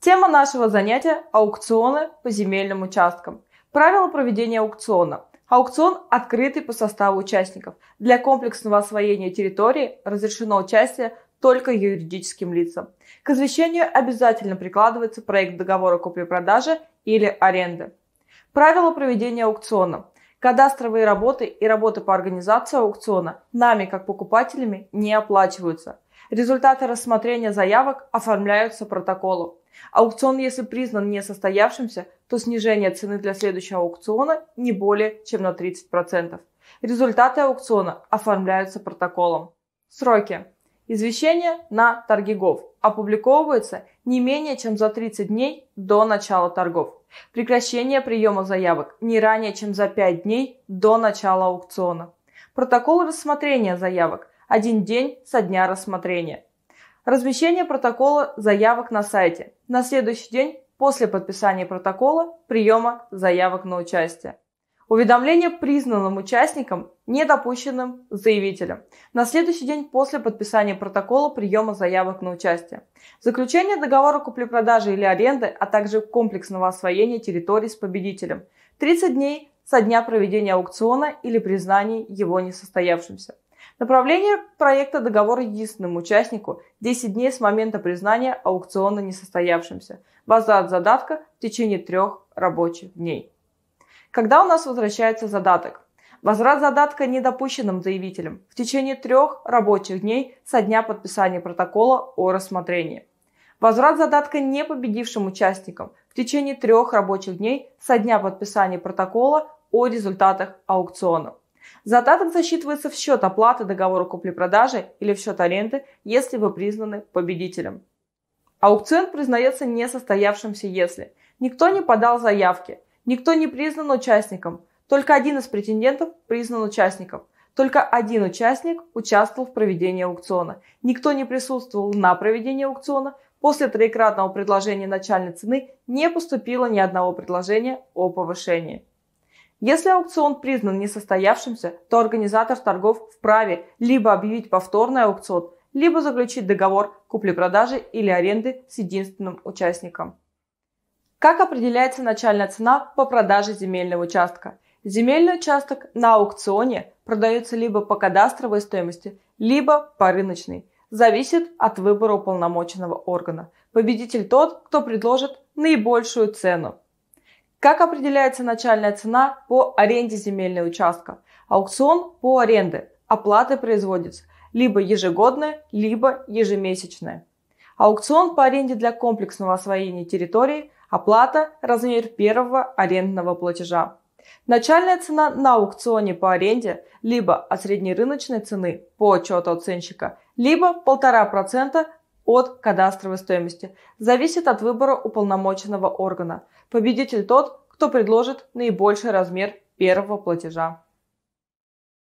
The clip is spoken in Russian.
Тема нашего занятия – аукционы по земельным участкам. Правила проведения аукциона. Аукцион открытый по составу участников. Для комплексного освоения территории разрешено участие только юридическим лицам. К извещению обязательно прикладывается проект договора купли-продажи или аренды. Правила проведения аукциона. Кадастровые работы и работы по организации аукциона нами, как покупателями, не оплачиваются – Результаты рассмотрения заявок оформляются протоколом. Аукцион, если признан несостоявшимся, то снижение цены для следующего аукциона не более чем на 30%. Результаты аукциона оформляются протоколом. Сроки. Извещение на торги торгигов опубликовывается не менее чем за 30 дней до начала торгов. Прекращение приема заявок не ранее чем за 5 дней до начала аукциона. Протокол рассмотрения заявок один день со дня рассмотрения. Размещение протокола заявок на сайте. На следующий день после подписания протокола приема заявок на участие. Уведомление признанным участникам недопущенным заявителем. На следующий день после подписания протокола приема заявок на участие. Заключение договора купли-продажи или аренды, а также комплексного освоения территории с победителем. 30 дней со дня проведения аукциона или признания его несостоявшимся. Направление проекта договор единственному участнику 10 дней с момента признания аукциона несостоявшимся. Возврат задатка в течение трех рабочих дней. Когда у нас возвращается задаток? Возврат задатка недопущенным заявителям в течение трех рабочих дней со дня подписания протокола о рассмотрении. Возврат задатка не победившим участникам в течение трех рабочих дней со дня подписания протокола о результатах аукциона. Задаток засчитывается в счет оплаты договора купли-продажи или в счет аренды, если вы признаны победителем. Аукцион признается несостоявшимся, если никто не подал заявки, никто не признан участником, только один из претендентов признан участником, только один участник участвовал в проведении аукциона, никто не присутствовал на проведении аукциона, после троекратного предложения начальной цены не поступило ни одного предложения о повышении. Если аукцион признан несостоявшимся, то организатор торгов вправе либо объявить повторный аукцион, либо заключить договор купли-продажи или аренды с единственным участником. Как определяется начальная цена по продаже земельного участка? Земельный участок на аукционе продается либо по кадастровой стоимости, либо по рыночной. Зависит от выбора уполномоченного органа. Победитель тот, кто предложит наибольшую цену. Как определяется начальная цена по аренде земельного участка? Аукцион по аренде. Оплаты производятся либо ежегодные, либо ежемесячные. Аукцион по аренде для комплексного освоения территории. Оплата – размер первого арендного платежа. Начальная цена на аукционе по аренде либо от среднерыночной цены по отчету оценщика, либо 1,5% от кадастровой стоимости зависит от выбора уполномоченного органа. Победитель тот, кто предложит наибольший размер первого платежа.